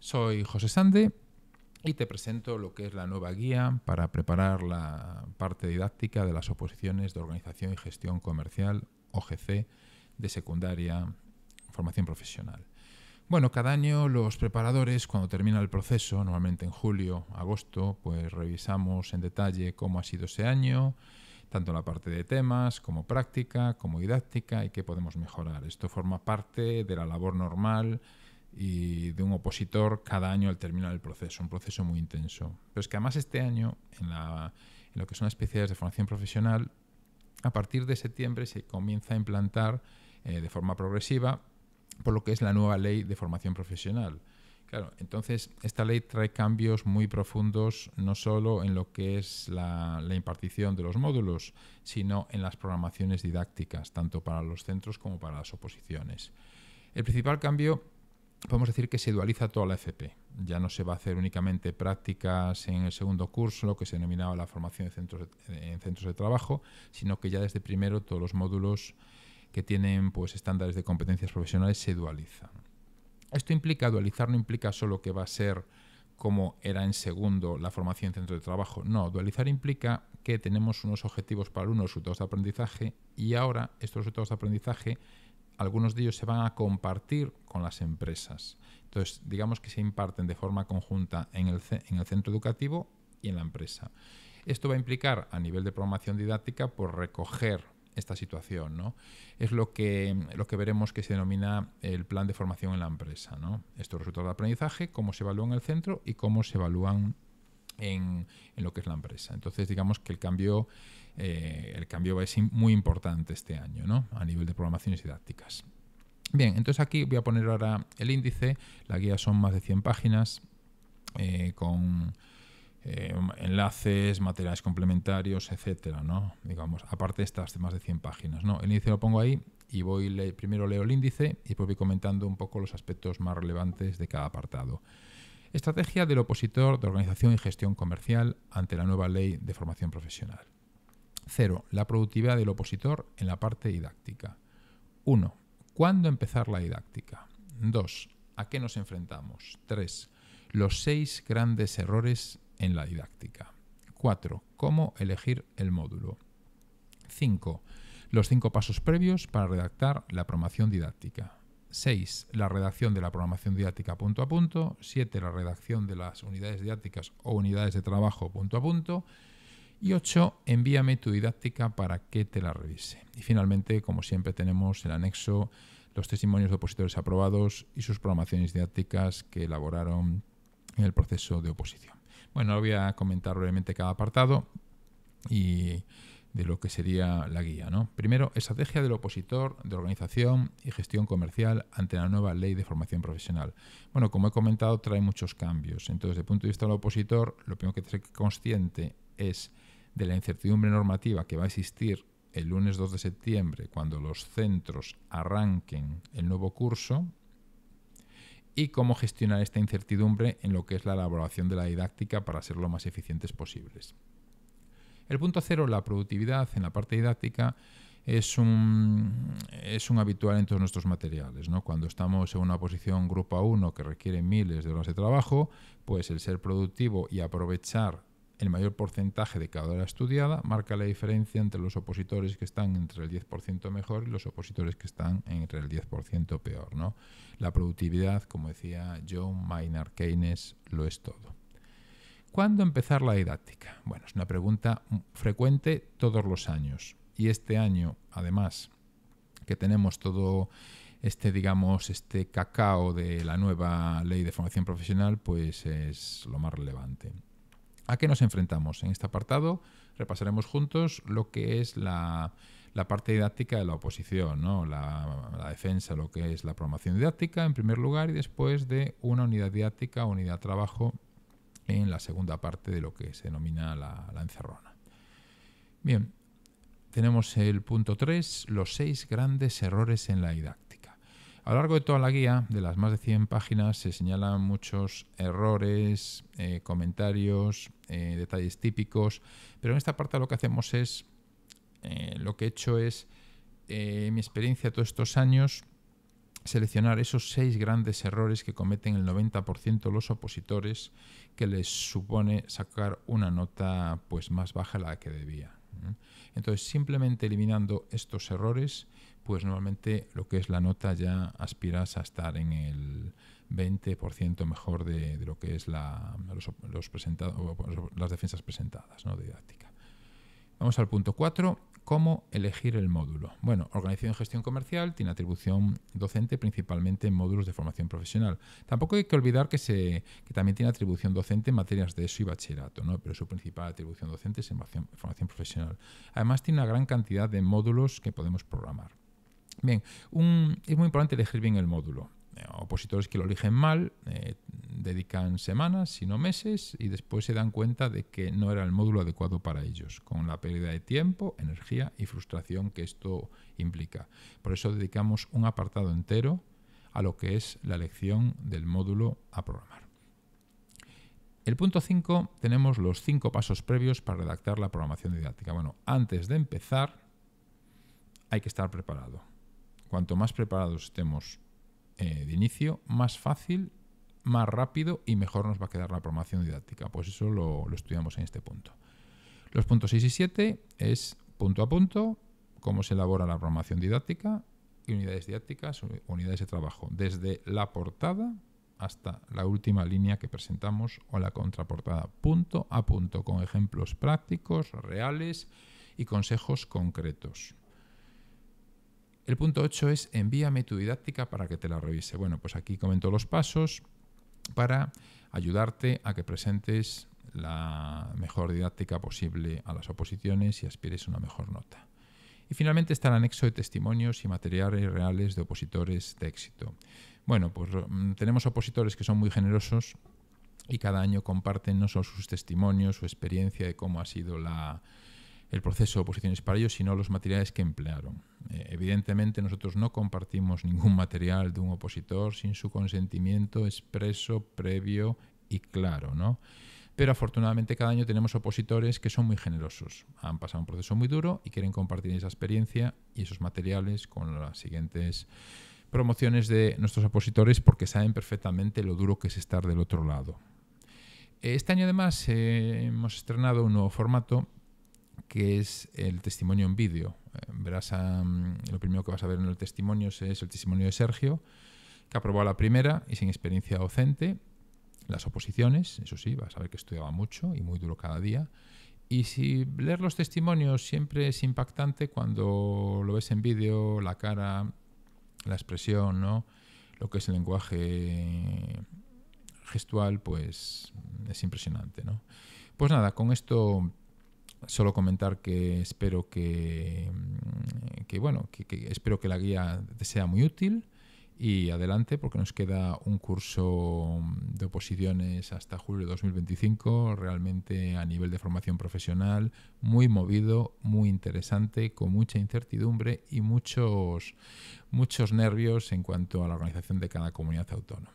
Soy José Sande y te presento lo que es la nueva guía para preparar la parte didáctica de las oposiciones de Organización y Gestión Comercial, OGC, de secundaria, formación profesional. Bueno, cada año los preparadores, cuando termina el proceso, normalmente en julio, agosto, pues revisamos en detalle cómo ha sido ese año, tanto la parte de temas como práctica, como didáctica y qué podemos mejorar. Esto forma parte de la labor normal y de un opositor cada año al terminar el proceso, un proceso muy intenso. Pero es que además este año, en, lo que son las especialidades de formación profesional, a partir de septiembre se comienza a implantar eh, de forma progresiva por lo que es la nueva ley de formación profesional. Claro, entonces esta ley trae cambios muy profundos no solo en lo que es la, impartición de los módulos, sino en las programaciones didácticas, tanto para los centros como para las oposiciones. El principal cambio podemos decir que se dualiza toda la FP. E ya no se va a hacer únicamente prácticas en el segundo curso, lo que se denominaba la formación en centros de, trabajo, sino que ya desde primero todos los módulos que tienen pues estándares de competencias profesionales se dualizan. Esto implica, dualizar no implica solo que va a ser como era en segundo la formación en centro de trabajo. No, dualizar implica que tenemos unos objetivos para unos resultados de aprendizaje y ahora estos resultados de aprendizaje algunos de ellos se van a compartir con las empresas. Entonces, digamos que se imparten de forma conjunta en el, centro educativo y en la empresa. Esto va a implicar a nivel de programación didáctica por pues recoger esta situación, ¿no? Es lo que, lo que veremos que se denomina el plan de formación en la empresa, ¿no? Estos resultados de aprendizaje, cómo se evalúan en el centro y cómo se evalúan en, lo que es la empresa. Entonces, digamos que el cambio, eh, el cambio va a ser muy importante este año, ¿no? A nivel de programaciones didácticas. Bien, entonces aquí voy a poner ahora el índice. La guía son más de 100 páginas eh, con eh, enlaces, materiales complementarios, etcétera, ¿no? Digamos, aparte de estas más de 100 páginas, El índice lo pongo ahí y voy primero leo el índice y voy comentando un poco los aspectos más relevantes de cada apartado. Estrategia del opositor de organización y gestión comercial ante la nueva ley de formación profesional. 0. La productividad del opositor en la parte didáctica. 1. ¿Cuándo empezar la didáctica? 2. ¿A qué nos enfrentamos? 3. Los seis grandes errores en la didáctica. 4. Cómo elegir el módulo. 5. Los cinco pasos previos para redactar la promoción didáctica. 6. La redacción de la programación didáctica punto a punto. 7. La redacción de las unidades didácticas o unidades de trabajo punto a punto. Y 8. Envíame tu didáctica para que te la revise. Y finalmente, como siempre, tenemos el anexo, los testimonios de opositores aprobados y sus programaciones didácticas que elaboraron en el proceso de oposición. Bueno, voy a comentar brevemente cada apartado y de lo que sería la guía. ¿no? Primero, estrategia del opositor de organización y gestión comercial ante la nueva ley de formación profesional. Bueno, como he comentado, trae muchos cambios. Entonces, desde el punto de vista del opositor, lo primero que hay que ser consciente es de la incertidumbre normativa que va a existir el lunes 2 de septiembre, cuando los centros arranquen el nuevo curso, y cómo gestionar esta incertidumbre en lo que es la elaboración de la didáctica para ser lo más eficientes posibles. El punto cero, la productividad en la parte didáctica, es un, es un habitual en todos nuestros materiales. ¿no? Cuando estamos en una posición grupo a uno que requiere miles de horas de trabajo, pues el ser productivo y aprovechar el mayor porcentaje de cada hora estudiada marca la diferencia entre los opositores que están entre el 10% mejor y los opositores que están entre el 10% peor. ¿no? La productividad, como decía John Maynard Keynes, lo es todo. ¿Cuándo empezar la didáctica? Bueno, es una pregunta frecuente todos los años. Y este año, además, que tenemos todo este, digamos, este cacao de la nueva ley de formación profesional, pues es lo más relevante. ¿A qué nos enfrentamos? En este apartado repasaremos juntos lo que es la, parte didáctica de la oposición, la, defensa, lo que es la programación didáctica en primer lugar y después de una unidad didáctica, unidad trabajo en la segunda parte de lo que se denomina la, encerrona. Bien, tenemos el punto 3, los seis grandes errores en la didáctica. A lo largo de toda la guía, de las más de 100 páginas, se señalan muchos errores, eh, comentarios, eh, detalles típicos, pero en esta parte lo que hacemos es, eh, lo que he hecho es, mi experiencia todos estos años, seleccionar esos seis grandes errores que cometen el 90% los opositores que les supone sacar una nota pues más baja la que debía. Entonces, simplemente eliminando estos errores, pues normalmente lo que es la nota ya aspiras a estar en el 20% mejor de, lo que es la, los, presentados, las defensas presentadas, ¿no? didáctica. Vamos al punto 4 ¿Cómo elegir el módulo? Bueno, Organización y Gestión Comercial tiene atribución docente principalmente en módulos de formación profesional. Tampoco hay que olvidar que, se, que también tiene atribución docente en materias de ESO y bachillerato, pero su principal atribución docente es en formación, profesional. Además, tiene una gran cantidad de módulos que podemos programar. Bien, es muy importante elegir bien el módulo. Eh, opositores que lo eligen mal, eh, dedican semanas, si no meses, y después se dan cuenta de que no era el módulo adecuado para ellos, con la pérdida de tiempo, energía y frustración que esto implica. Por eso dedicamos un apartado entero a lo que es la elección del módulo a programar. El punto 5 tenemos los cinco pasos previos para redactar la programación didáctica. Bueno, antes de empezar hay que estar preparado. Cuanto más preparados estemos eh, de inicio, más fácil, más rápido y mejor nos va a quedar la programación didáctica. Pues eso lo, lo estudiamos en este punto. Los puntos 6 y 7 es punto a punto cómo se elabora la programación didáctica y unidades didácticas, unidades de trabajo, desde la portada hasta la última línea que presentamos o la contraportada, punto a punto, con ejemplos prácticos, reales y consejos concretos. El punto 8 es envíame tu didáctica para que te la revise. Bueno, pues aquí comento los pasos para ayudarte a que presentes la mejor didáctica posible a las oposiciones y aspires una mejor nota. Y finalmente está el anexo de testimonios y materiales reales de opositores de éxito. Bueno, pues mm, tenemos opositores que son muy generosos y cada año comparten no solo sus testimonios, su experiencia de cómo ha sido la, el proceso de oposiciones para ellos, sino los materiales que emplearon. Eh, evidentemente nosotros no compartimos ningún material de un opositor sin su consentimiento expreso, previo y claro, ¿no? Pero afortunadamente cada año tenemos opositores que son muy generosos, han pasado un proceso muy duro y quieren compartir esa experiencia y esos materiales con las siguientes promociones de nuestros opositores porque saben perfectamente lo duro que es estar del otro lado. Eh, este año además eh, hemos estrenado un nuevo formato que es el testimonio en vídeo. Eh, verás, lo primero que vas a ver en el testimonio es el testimonio de Sergio, que aprobó la primera y sin experiencia docente, las oposiciones, eso sí, vas a ver que estudiaba mucho y muy duro cada día. Y si leer los testimonios siempre es impactante cuando lo ves en vídeo, la cara, la expresión, ¿no? Lo que es el lenguaje gestual, pues es impresionante, ¿no? Pues nada, con esto solo comentar que espero que, mm, bueno, que, espero que la guía sea muy útil y adelante porque nos queda un curso mm, de oposiciones hasta julio de 2025, realmente a nivel de formación profesional, muy movido, muy interesante, con mucha incertidumbre y muchos, muchos nervios en cuanto a la organización de cada comunidad autónoma.